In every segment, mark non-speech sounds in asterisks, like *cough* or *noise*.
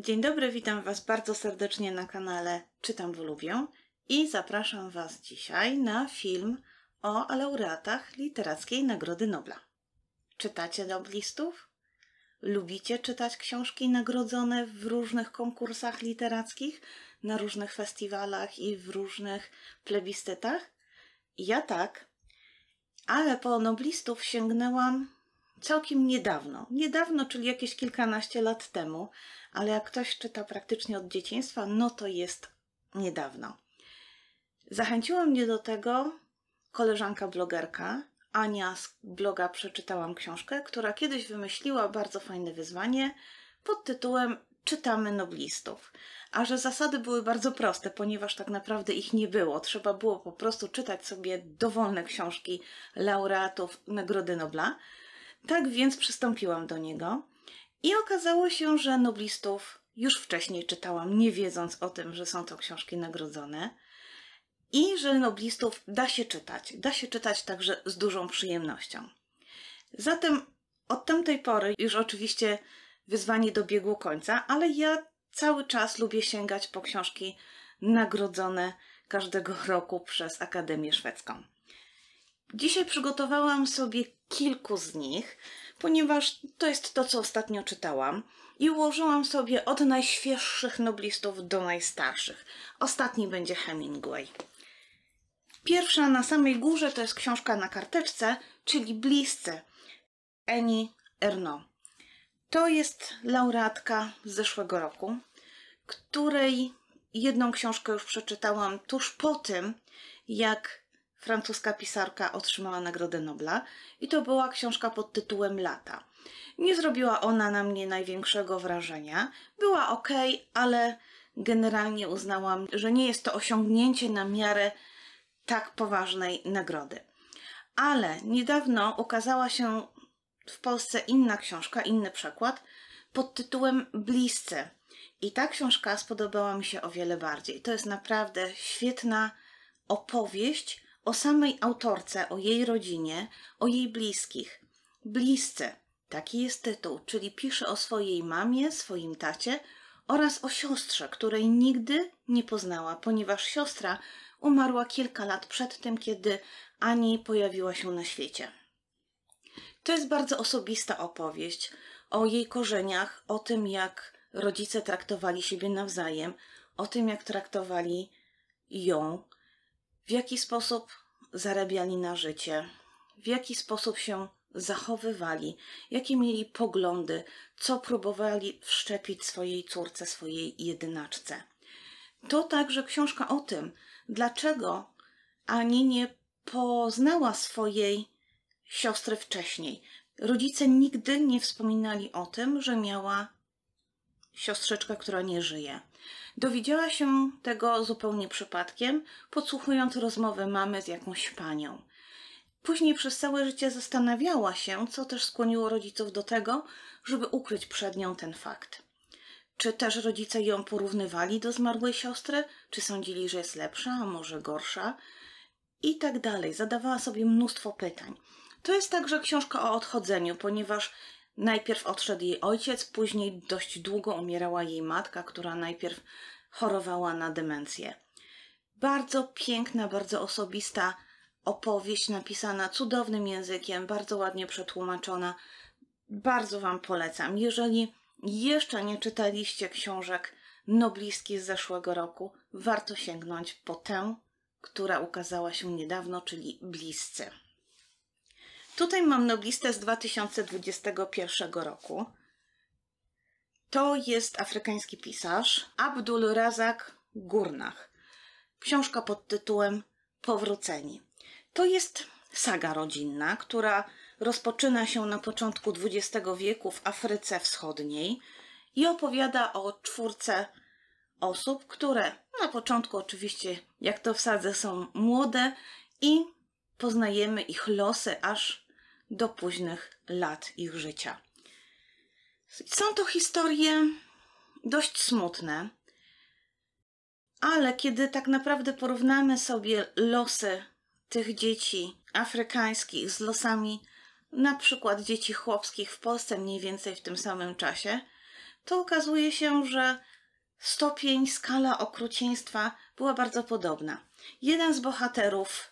Dzień dobry, witam Was bardzo serdecznie na kanale Czytam, w lubię i zapraszam Was dzisiaj na film o laureatach Literackiej Nagrody Nobla. Czytacie Noblistów? Lubicie czytać książki nagrodzone w różnych konkursach literackich, na różnych festiwalach i w różnych plebistytach? Ja tak, ale po noblistów sięgnęłam całkiem niedawno. Niedawno, czyli jakieś kilkanaście lat temu, ale jak ktoś czyta praktycznie od dzieciństwa, no to jest niedawno. Zachęciła mnie do tego koleżanka blogerka. Ania z bloga przeczytałam książkę, która kiedyś wymyśliła bardzo fajne wyzwanie pod tytułem Czytamy noblistów. A że zasady były bardzo proste, ponieważ tak naprawdę ich nie było. Trzeba było po prostu czytać sobie dowolne książki laureatów Nagrody Nobla. Tak więc przystąpiłam do niego i okazało się, że noblistów już wcześniej czytałam, nie wiedząc o tym, że są to książki nagrodzone i że noblistów da się czytać. Da się czytać także z dużą przyjemnością. Zatem od tamtej pory już oczywiście wyzwanie dobiegło końca, ale ja cały czas lubię sięgać po książki nagrodzone każdego *laughs* roku przez Akademię Szwedzką. Dzisiaj przygotowałam sobie kilku z nich, ponieważ to jest to, co ostatnio czytałam i ułożyłam sobie od najświeższych noblistów do najstarszych. Ostatni będzie Hemingway. Pierwsza na samej górze to jest książka na karteczce, czyli Bliscy Annie Erno. To jest laureatka z zeszłego roku, której jedną książkę już przeczytałam tuż po tym, jak francuska pisarka otrzymała Nagrodę Nobla i to była książka pod tytułem Lata. Nie zrobiła ona na mnie największego wrażenia. Była ok, ale generalnie uznałam, że nie jest to osiągnięcie na miarę tak poważnej nagrody. Ale niedawno ukazała się w Polsce inna książka, inny przekład pod tytułem Bliscy. I ta książka spodobała mi się o wiele bardziej. To jest naprawdę świetna opowieść o samej autorce, o jej rodzinie, o jej bliskich. Bliscy, taki jest tytuł, czyli pisze o swojej mamie, swoim tacie oraz o siostrze, której nigdy nie poznała, ponieważ siostra umarła kilka lat przed tym, kiedy Ani pojawiła się na świecie. To jest bardzo osobista opowieść o jej korzeniach, o tym, jak rodzice traktowali siebie nawzajem, o tym, jak traktowali ją w jaki sposób zarabiali na życie, w jaki sposób się zachowywali, jakie mieli poglądy, co próbowali wszczepić swojej córce, swojej jedynaczce. To także książka o tym, dlaczego Ani nie poznała swojej siostry wcześniej. Rodzice nigdy nie wspominali o tym, że miała siostrzeczkę, która nie żyje. Dowiedziała się tego zupełnie przypadkiem, podsłuchując rozmowę mamy z jakąś panią. Później przez całe życie zastanawiała się, co też skłoniło rodziców do tego, żeby ukryć przed nią ten fakt. Czy też rodzice ją porównywali do zmarłej siostry, czy sądzili, że jest lepsza, a może gorsza, i tak dalej. Zadawała sobie mnóstwo pytań. To jest także książka o odchodzeniu, ponieważ Najpierw odszedł jej ojciec, później dość długo umierała jej matka, która najpierw chorowała na demencję. Bardzo piękna, bardzo osobista opowieść, napisana cudownym językiem, bardzo ładnie przetłumaczona. Bardzo Wam polecam. Jeżeli jeszcze nie czytaliście książek Nobliski z zeszłego roku, warto sięgnąć po tę, która ukazała się niedawno, czyli Bliscy. Tutaj mam noblistę z 2021 roku. To jest afrykański pisarz Abdul Razak Górnach. Książka pod tytułem Powróceni. To jest saga rodzinna, która rozpoczyna się na początku XX wieku w Afryce Wschodniej i opowiada o czwórce osób, które na początku oczywiście, jak to w sadze, są młode i poznajemy ich losy aż do późnych lat ich życia. Są to historie dość smutne, ale kiedy tak naprawdę porównamy sobie losy tych dzieci afrykańskich z losami na przykład dzieci chłopskich w Polsce mniej więcej w tym samym czasie, to okazuje się, że stopień, skala okrucieństwa była bardzo podobna. Jeden z bohaterów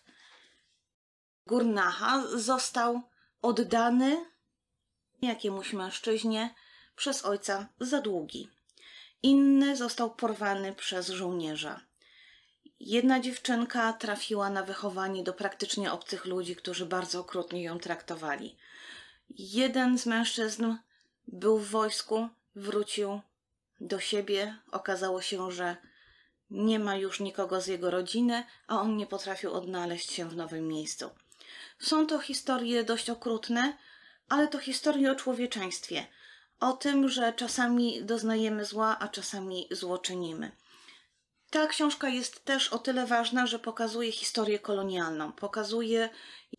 Górnacha został oddany jakiemuś mężczyźnie przez ojca za długi. Inny został porwany przez żołnierza. Jedna dziewczynka trafiła na wychowanie do praktycznie obcych ludzi, którzy bardzo okrutnie ją traktowali. Jeden z mężczyzn był w wojsku, wrócił do siebie. Okazało się, że nie ma już nikogo z jego rodziny, a on nie potrafił odnaleźć się w nowym miejscu. Są to historie dość okrutne, ale to historie o człowieczeństwie, o tym, że czasami doznajemy zła, a czasami zło czynimy. Ta książka jest też o tyle ważna, że pokazuje historię kolonialną. Pokazuje,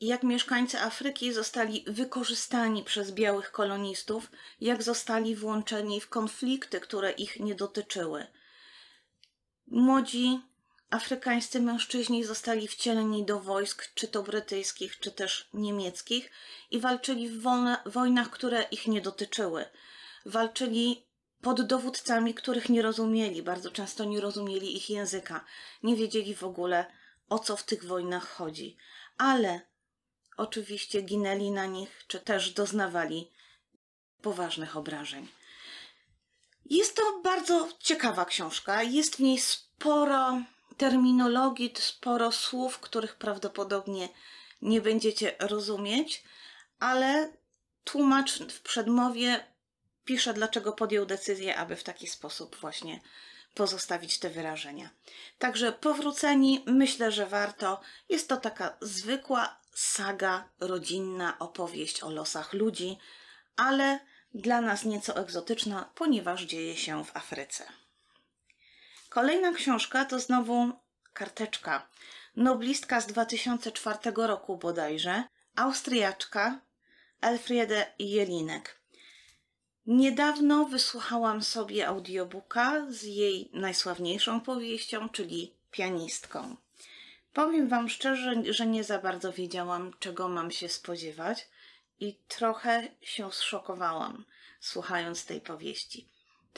jak mieszkańcy Afryki zostali wykorzystani przez białych kolonistów, jak zostali włączeni w konflikty, które ich nie dotyczyły. Młodzi afrykańscy mężczyźni zostali wcieleni do wojsk, czy to brytyjskich, czy też niemieckich, i walczyli w wojnach, które ich nie dotyczyły. Walczyli pod dowódcami, których nie rozumieli, bardzo często nie rozumieli ich języka, nie wiedzieli w ogóle, o co w tych wojnach chodzi. Ale oczywiście ginęli na nich, czy też doznawali poważnych obrażeń. Jest to bardzo ciekawa książka, jest w niej sporo terminologii, sporo słów, których prawdopodobnie nie będziecie rozumieć, ale tłumacz w przedmowie pisze, dlaczego podjął decyzję, aby w taki sposób właśnie pozostawić te wyrażenia. Także powróceni, myślę, że warto. Jest to taka zwykła saga, rodzinna opowieść o losach ludzi, ale dla nas nieco egzotyczna, ponieważ dzieje się w Afryce. Kolejna książka to znowu karteczka. Noblistka z 2004 roku bodajże, Austriaczka Elfriede Jelinek. Niedawno wysłuchałam sobie audiobooka z jej najsławniejszą powieścią, czyli pianistką. Powiem Wam szczerze, że nie za bardzo wiedziałam, czego mam się spodziewać i trochę się zszokowałam, słuchając tej powieści.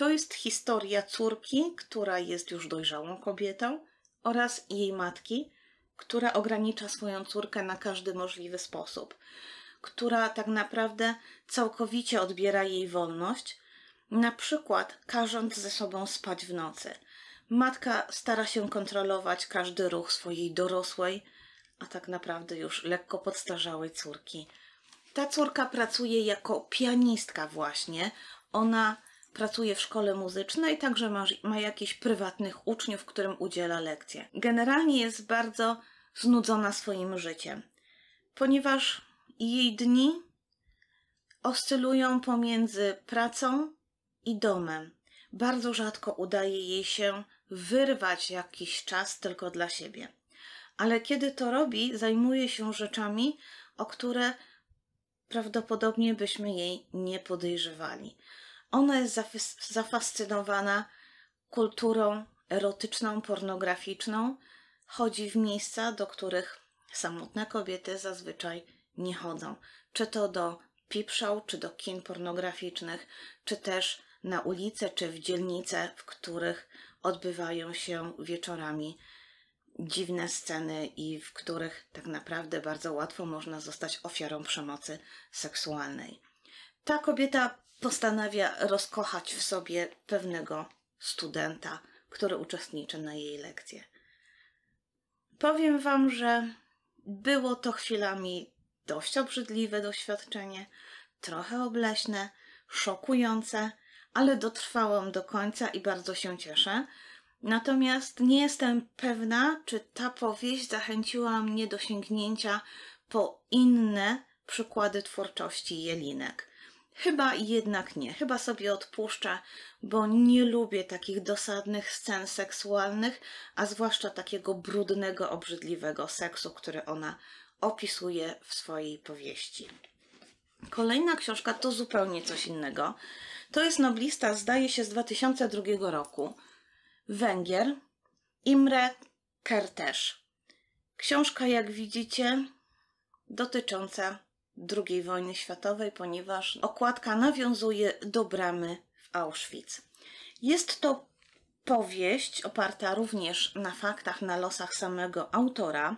To jest historia córki, która jest już dojrzałą kobietą, oraz jej matki, która ogranicza swoją córkę na każdy możliwy sposób, która tak naprawdę całkowicie odbiera jej wolność, na przykład każąc ze sobą spać w nocy. Matka stara się kontrolować każdy ruch swojej dorosłej, a tak naprawdę już lekko podstarzałej córki. Ta córka pracuje jako pianistka właśnie. Ona Pracuje w szkole muzycznej, także ma, ma jakichś prywatnych uczniów, którym udziela lekcje. Generalnie jest bardzo znudzona swoim życiem, ponieważ jej dni oscylują pomiędzy pracą i domem. Bardzo rzadko udaje jej się wyrwać jakiś czas tylko dla siebie. Ale kiedy to robi, zajmuje się rzeczami, o które prawdopodobnie byśmy jej nie podejrzewali. Ona jest zafascynowana kulturą erotyczną, pornograficzną. Chodzi w miejsca, do których samotne kobiety zazwyczaj nie chodzą. Czy to do pipszał, czy do kin pornograficznych, czy też na ulicę, czy w dzielnice, w których odbywają się wieczorami dziwne sceny i w których tak naprawdę bardzo łatwo można zostać ofiarą przemocy seksualnej. Ta kobieta postanawia rozkochać w sobie pewnego studenta, który uczestniczy na jej lekcje. Powiem wam, że było to chwilami dość obrzydliwe doświadczenie, trochę obleśne, szokujące, ale dotrwałam do końca i bardzo się cieszę. Natomiast nie jestem pewna, czy ta powieść zachęciła mnie do sięgnięcia po inne przykłady twórczości jelinek. Chyba jednak nie, chyba sobie odpuszczę, bo nie lubię takich dosadnych scen seksualnych, a zwłaszcza takiego brudnego, obrzydliwego seksu, który ona opisuje w swojej powieści. Kolejna książka to zupełnie coś innego. To jest noblista, zdaje się, z 2002 roku. Węgier, Imre Kertész. Książka, jak widzicie, dotycząca II wojny światowej, ponieważ okładka nawiązuje do bramy w Auschwitz. Jest to powieść oparta również na faktach, na losach samego autora,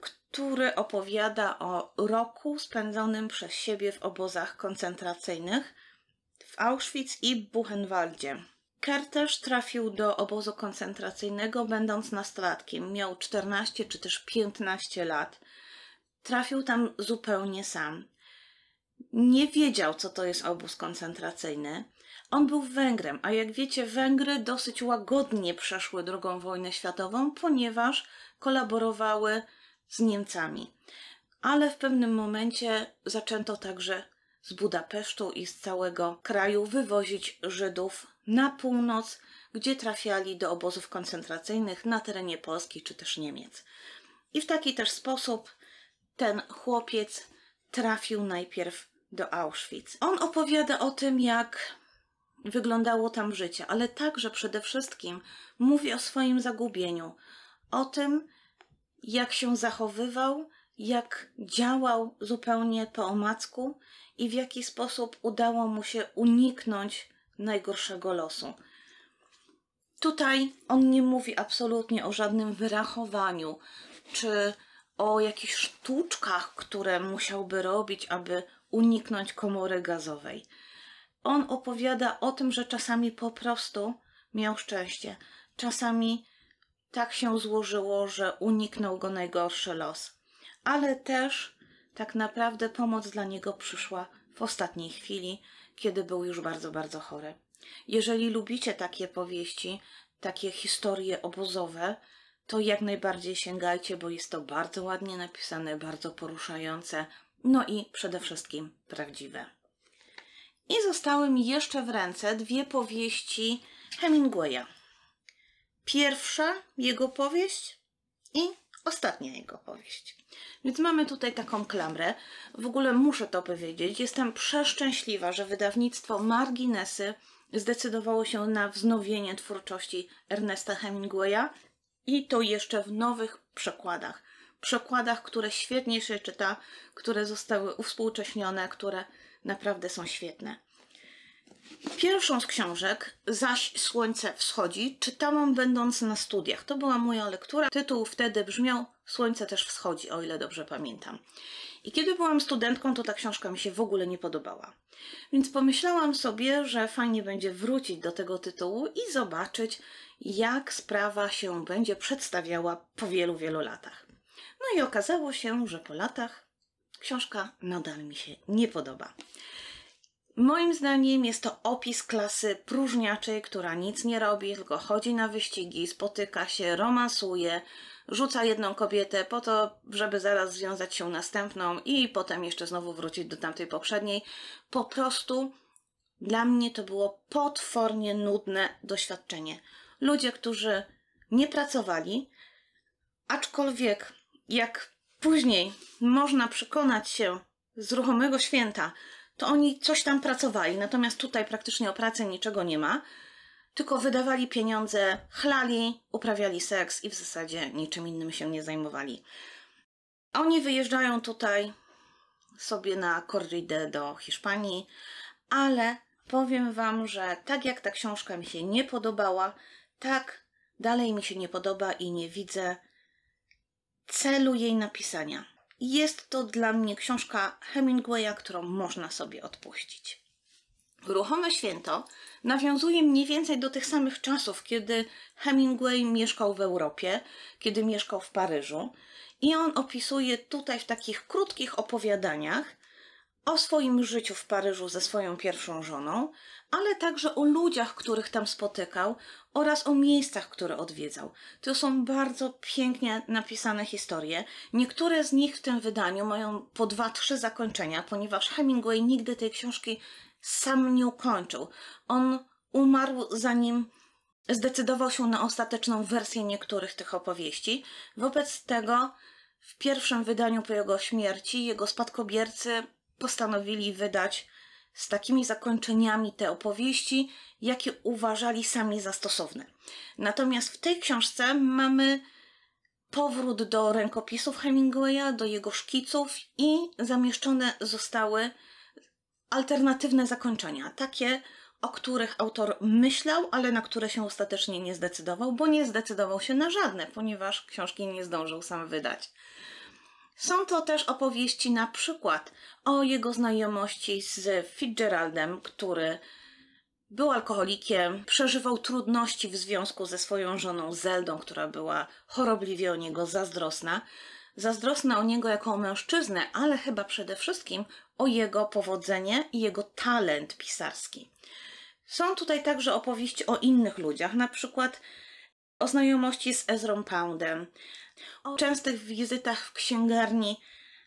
który opowiada o roku spędzonym przez siebie w obozach koncentracyjnych w Auschwitz i Buchenwaldzie. Kertesz trafił do obozu koncentracyjnego będąc nastolatkiem. Miał 14 czy też 15 lat trafił tam zupełnie sam. Nie wiedział, co to jest obóz koncentracyjny. On był Węgrem, a jak wiecie, Węgry dosyć łagodnie przeszły II wojnę światową, ponieważ kolaborowały z Niemcami. Ale w pewnym momencie zaczęto także z Budapesztu i z całego kraju wywozić Żydów na północ, gdzie trafiali do obozów koncentracyjnych na terenie Polski czy też Niemiec. I w taki też sposób ten chłopiec trafił najpierw do Auschwitz. On opowiada o tym, jak wyglądało tam życie, ale także przede wszystkim mówi o swoim zagubieniu, o tym, jak się zachowywał, jak działał zupełnie po omacku i w jaki sposób udało mu się uniknąć najgorszego losu. Tutaj on nie mówi absolutnie o żadnym wyrachowaniu czy o jakichś sztuczkach, które musiałby robić, aby uniknąć komory gazowej. On opowiada o tym, że czasami po prostu miał szczęście, czasami tak się złożyło, że uniknął go najgorszy los, ale też tak naprawdę pomoc dla niego przyszła w ostatniej chwili, kiedy był już bardzo, bardzo chory. Jeżeli lubicie takie powieści, takie historie obozowe, to jak najbardziej sięgajcie, bo jest to bardzo ładnie napisane, bardzo poruszające, no i przede wszystkim prawdziwe. I zostały mi jeszcze w ręce dwie powieści Hemingwaya. Pierwsza jego powieść i ostatnia jego powieść. Więc mamy tutaj taką klamrę. W ogóle muszę to powiedzieć. Jestem przeszczęśliwa, że wydawnictwo Marginesy zdecydowało się na wznowienie twórczości Ernesta Hemingwaya i to jeszcze w nowych przekładach. Przekładach, które świetnie się czyta, które zostały uwspółcześnione, które naprawdę są świetne. Pierwszą z książek, zaś Słońce wschodzi, czytałam będąc na studiach. To była moja lektura. Tytuł wtedy brzmiał Słońce też wschodzi, o ile dobrze pamiętam. I kiedy byłam studentką, to ta książka mi się w ogóle nie podobała. Więc pomyślałam sobie, że fajnie będzie wrócić do tego tytułu i zobaczyć, jak sprawa się będzie przedstawiała po wielu, wielu latach. No i okazało się, że po latach książka nadal mi się nie podoba. Moim zdaniem jest to opis klasy próżniaczej, która nic nie robi, tylko chodzi na wyścigi, spotyka się, romansuje, rzuca jedną kobietę po to, żeby zaraz związać się następną i potem jeszcze znowu wrócić do tamtej poprzedniej. Po prostu dla mnie to było potwornie nudne doświadczenie. Ludzie, którzy nie pracowali, aczkolwiek jak później można przekonać się z ruchomego święta, to oni coś tam pracowali, natomiast tutaj praktycznie o pracy niczego nie ma tylko wydawali pieniądze, chlali, uprawiali seks i w zasadzie niczym innym się nie zajmowali. Oni wyjeżdżają tutaj sobie na corridę do Hiszpanii, ale powiem Wam, że tak jak ta książka mi się nie podobała, tak dalej mi się nie podoba i nie widzę celu jej napisania. Jest to dla mnie książka Hemingwaya, którą można sobie odpuścić. Ruchome święto nawiązuje mniej więcej do tych samych czasów, kiedy Hemingway mieszkał w Europie, kiedy mieszkał w Paryżu. I on opisuje tutaj w takich krótkich opowiadaniach o swoim życiu w Paryżu ze swoją pierwszą żoną, ale także o ludziach, których tam spotykał oraz o miejscach, które odwiedzał. To są bardzo pięknie napisane historie. Niektóre z nich w tym wydaniu mają po dwa, trzy zakończenia, ponieważ Hemingway nigdy tej książki sam nie ukończył. On umarł zanim zdecydował się na ostateczną wersję niektórych tych opowieści. Wobec tego w pierwszym wydaniu po jego śmierci jego spadkobiercy postanowili wydać z takimi zakończeniami te opowieści, jakie uważali sami za stosowne. Natomiast w tej książce mamy powrót do rękopisów Hemingwaya, do jego szkiców i zamieszczone zostały alternatywne zakończenia, takie, o których autor myślał, ale na które się ostatecznie nie zdecydował, bo nie zdecydował się na żadne, ponieważ książki nie zdążył sam wydać. Są to też opowieści na przykład o jego znajomości z Fitzgeraldem, który był alkoholikiem, przeżywał trudności w związku ze swoją żoną Zeldą, która była chorobliwie o niego zazdrosna. Zazdrosna o niego jako o mężczyznę, ale chyba przede wszystkim o jego powodzenie i jego talent pisarski. Są tutaj także opowieści o innych ludziach, na przykład o znajomości z Ezra Poundem, o częstych wizytach w księgarni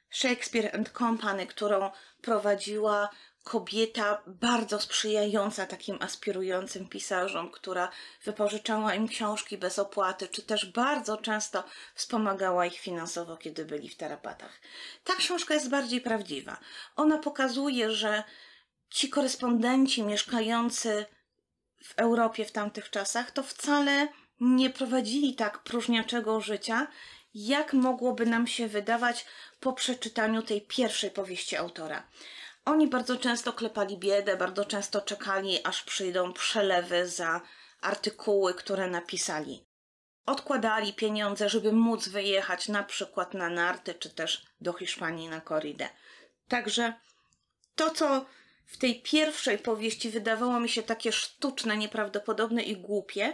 Shakespeare and Company, którą prowadziła kobieta bardzo sprzyjająca takim aspirującym pisarzom, która wypożyczała im książki bez opłaty, czy też bardzo często wspomagała ich finansowo, kiedy byli w tarapatach. Ta książka jest bardziej prawdziwa. Ona pokazuje, że ci korespondenci mieszkający w Europie w tamtych czasach to wcale nie prowadzili tak próżniaczego życia, jak mogłoby nam się wydawać po przeczytaniu tej pierwszej powieści autora. Oni bardzo często klepali biedę, bardzo często czekali, aż przyjdą przelewy za artykuły, które napisali. Odkładali pieniądze, żeby móc wyjechać na przykład na narty, czy też do Hiszpanii na koridę. Także to, co w tej pierwszej powieści wydawało mi się takie sztuczne, nieprawdopodobne i głupie,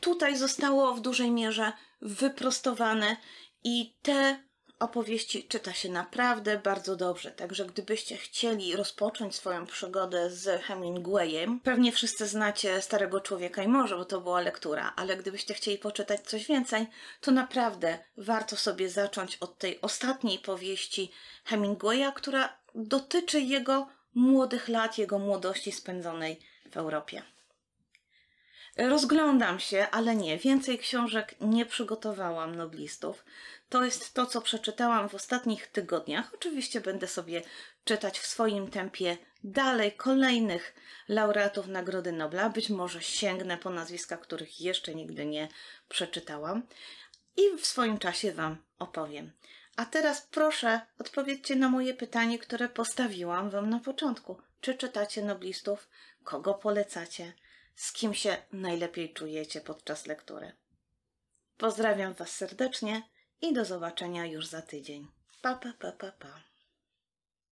tutaj zostało w dużej mierze wyprostowane i te opowieści czyta się naprawdę bardzo dobrze, także gdybyście chcieli rozpocząć swoją przygodę z Hemingwayem, pewnie wszyscy znacie Starego Człowieka i Morze, bo to była lektura, ale gdybyście chcieli poczytać coś więcej, to naprawdę warto sobie zacząć od tej ostatniej powieści Hemingwaya, która dotyczy jego młodych lat, jego młodości spędzonej w Europie. Rozglądam się, ale nie, więcej książek nie przygotowałam noblistów. To jest to, co przeczytałam w ostatnich tygodniach. Oczywiście będę sobie czytać w swoim tempie dalej kolejnych laureatów Nagrody Nobla. Być może sięgnę po nazwiska, których jeszcze nigdy nie przeczytałam i w swoim czasie Wam opowiem. A teraz proszę, odpowiedzcie na moje pytanie, które postawiłam Wam na początku. Czy czytacie noblistów? Kogo polecacie? Z kim się najlepiej czujecie podczas lektury? Pozdrawiam Was serdecznie i do zobaczenia już za tydzień. Pa, pa, pa, pa, pa.